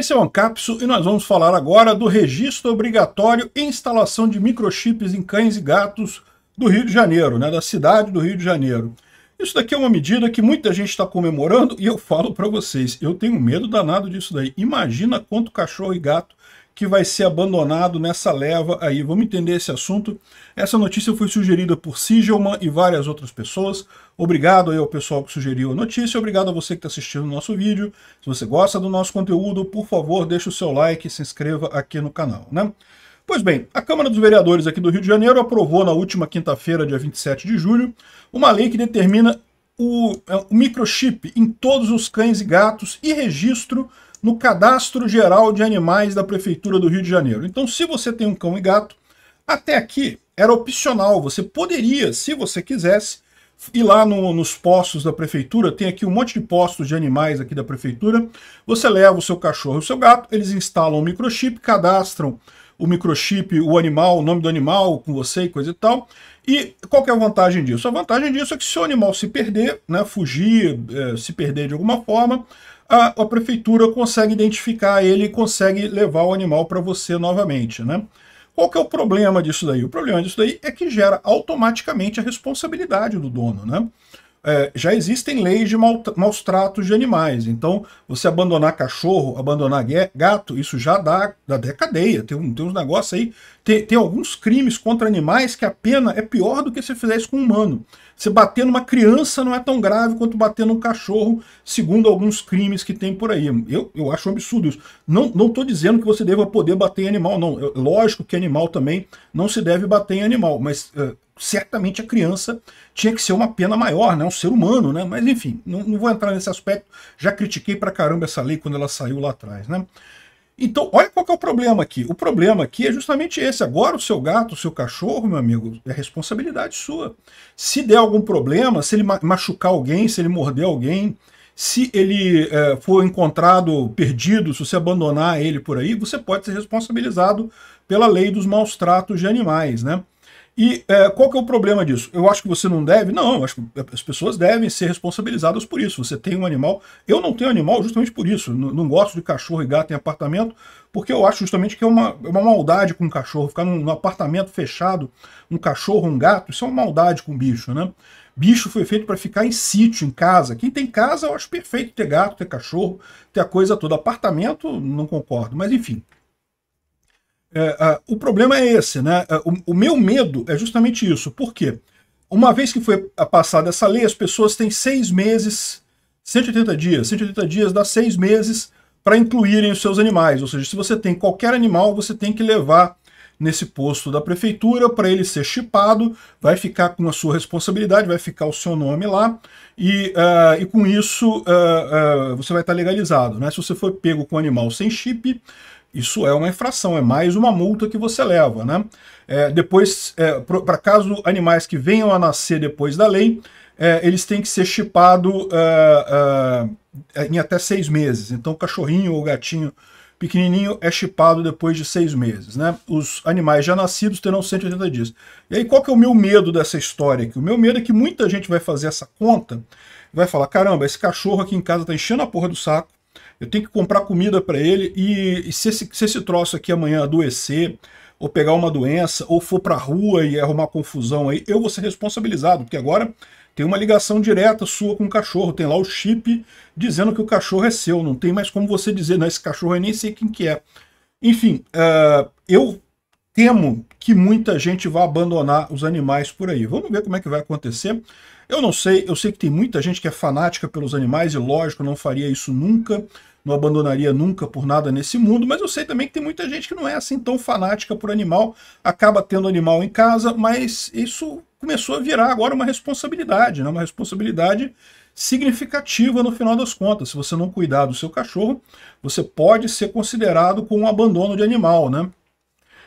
Esse é o Ancapso e nós vamos falar agora do registro obrigatório e instalação de microchips em cães e gatos do Rio de Janeiro, né, da cidade do Rio de Janeiro. Isso daqui é uma medida que muita gente está comemorando e eu falo para vocês, eu tenho medo danado disso daí. Imagina quanto cachorro e gato que vai ser abandonado nessa leva aí. Vamos entender esse assunto. Essa notícia foi sugerida por Sigelman e várias outras pessoas. Obrigado aí ao pessoal que sugeriu a notícia, obrigado a você que está assistindo o nosso vídeo. Se você gosta do nosso conteúdo, por favor, deixe o seu like e se inscreva aqui no canal, né? Pois bem, a Câmara dos Vereadores aqui do Rio de Janeiro aprovou na última quinta-feira, dia 27 de julho, uma lei que determina o, é, o, microchip em todos os cães e gatos e registro no Cadastro Geral de Animais da Prefeitura do Rio de Janeiro. Então, se você tem um cão e gato, até aqui era opcional. Você poderia, se você quisesse, ir lá no, nos postos da prefeitura. Tem aqui um monte de postos de animais aqui da prefeitura. Você leva o seu cachorro e o seu gato, eles instalam o um microchip, cadastram o microchip, o animal, o nome do animal com você e coisa e tal. E qual é a vantagem disso? A vantagem disso é que se o animal se perder, né, fugir, é, se perder de alguma forma, a, a prefeitura consegue identificar ele e consegue levar o animal para você novamente, né? Qual que é o problema disso daí? O problema disso daí é que gera automaticamente a responsabilidade do dono, né? é, já existem leis de maus tratos de animais. Então, você abandonar cachorro, abandonar gato, isso já dá, dá até cadeia. Tem, tem uns negócios aí. Tem, tem alguns crimes contra animais que a pena é pior do que se fizesse com um humano. Você bater numa criança não é tão grave quanto bater num cachorro, segundo alguns crimes que tem por aí. Eu, eu acho um absurdo isso. Não estou dizendo que você deva poder bater em animal, não. Lógico que animal também não se deve bater em animal, mas certamente a criança tinha que ser uma pena maior, né? um ser humano, né? Mas enfim, não, não vou entrar nesse aspecto, já critiquei pra caramba essa lei quando ela saiu lá atrás, né? Então, olha qual é o problema aqui. O problema aqui é justamente esse. Agora o seu gato, o seu cachorro, meu amigo, é responsabilidade sua. Se der algum problema, se ele machucar alguém, se ele morder alguém, se ele é, for encontrado perdido, se você abandonar ele por aí, você pode ser responsabilizado pela lei dos maus tratos de animais, né? E é, qual que é o problema disso? Eu acho que você não deve. Não, acho que as pessoas devem ser responsabilizadas por isso. Você tem um animal. Eu não tenho animal justamente por isso. Não, não gosto de cachorro e gato em apartamento, porque eu acho justamente que é uma, é uma maldade com um cachorro. Ficar num, num apartamento fechado, um cachorro, um gato, isso é uma maldade com bicho, né? Bicho foi feito para ficar em sítio, em casa. Quem tem casa, eu acho perfeito ter gato, ter cachorro, ter a coisa toda. Apartamento, não concordo. Mas enfim, é, é, o problema é esse, né? É, o, o, meu medo é justamente isso. Por quê? Uma vez que foi passada essa lei, as pessoas têm seis meses, 180 dias, 180 dias dá seis meses para incluírem os seus animais. Ou seja, se você tem qualquer animal, você tem que levar nesse posto da prefeitura para ele ser chipado, vai ficar com a sua responsabilidade, vai ficar o seu nome lá, e, uh, e com isso você vai estar tá legalizado. Né? Se você for pego com animal sem chip, isso é uma infração, é mais uma multa que você leva. Né? É, depois, é, para caso animais que venham a nascer depois da lei, é, eles têm que ser chipados é, é, em até seis meses. Então, cachorrinho ou gatinho pequenininho é chipado depois de seis meses. Né? Os animais já nascidos terão 180 dias. E aí, qual que é o meu medo dessa história aqui? O meu medo é que muita gente vai fazer essa conta, vai falar, caramba, esse cachorro aqui em casa está enchendo a porra do saco, eu tenho que comprar comida para ele e, e se, esse, se esse troço aqui amanhã adoecer, ou pegar uma doença, ou for para a rua e arrumar confusão aí, eu vou ser responsabilizado, porque agora tem uma ligação direta sua com o cachorro, tem lá o chip dizendo que o cachorro é seu, não tem mais como você dizer, não, esse cachorro eu nem sei quem que é. Enfim, uh, eu temo que muita gente vá abandonar os animais por aí. Vamos ver como é que vai acontecer. Eu não sei, eu sei que tem muita gente que é fanática pelos animais e lógico, não faria isso nunca, não abandonaria nunca por nada nesse mundo, mas eu sei também que tem muita gente que não é assim tão fanática por animal, acaba tendo animal em casa, mas isso começou a virar agora uma responsabilidade, né? uma responsabilidade significativa no final das contas. Se você não cuidar do seu cachorro, você pode ser considerado com um abandono de animal, né?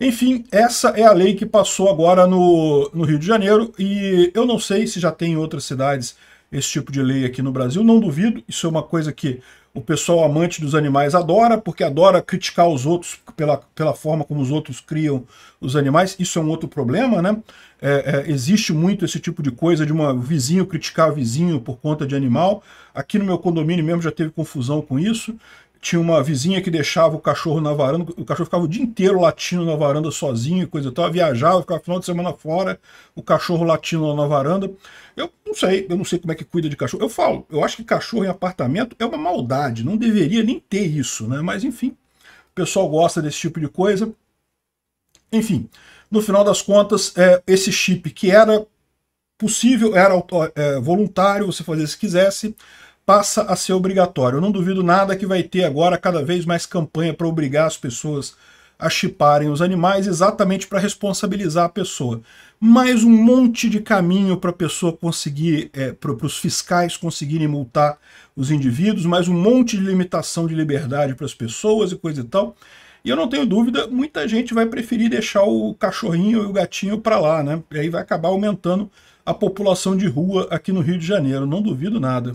Enfim, essa é a lei que passou agora no, no Rio de Janeiro e eu não sei se já tem em outras cidades esse tipo de lei aqui no Brasil, não duvido, isso é uma coisa que o pessoal amante dos animais adora, porque adora criticar os outros pela, pela forma como os outros criam os animais. Isso é um outro problema, né? É, é, existe muito esse tipo de coisa de um vizinho criticar vizinho por conta de animal. Aqui no meu condomínio mesmo já teve confusão com isso tinha uma vizinha que deixava o cachorro na varanda, o cachorro ficava o dia inteiro latindo na varanda sozinho e coisa e tal, viajava, ficava final de semana fora, o cachorro latindo lá na varanda. Eu não sei, eu não sei como é que cuida de cachorro. Eu falo, eu acho que cachorro em apartamento é uma maldade, não deveria nem ter isso, né? Mas enfim, o pessoal gosta desse tipo de coisa. Enfim, no final das contas, é, esse chip que era possível, era é, voluntário, você fazia se quisesse, passa a ser obrigatório. Eu não duvido nada que vai ter agora cada vez mais campanha para obrigar as pessoas a chiparem os animais exatamente para responsabilizar a pessoa. Mais um monte de caminho para a pessoa conseguir, é, para os fiscais conseguirem multar os indivíduos, mais um monte de limitação de liberdade para as pessoas e coisa e tal. E eu não tenho dúvida, muita gente vai preferir deixar o cachorrinho e o gatinho para lá, né? E aí vai acabar aumentando a população de rua aqui no Rio de Janeiro, não duvido nada.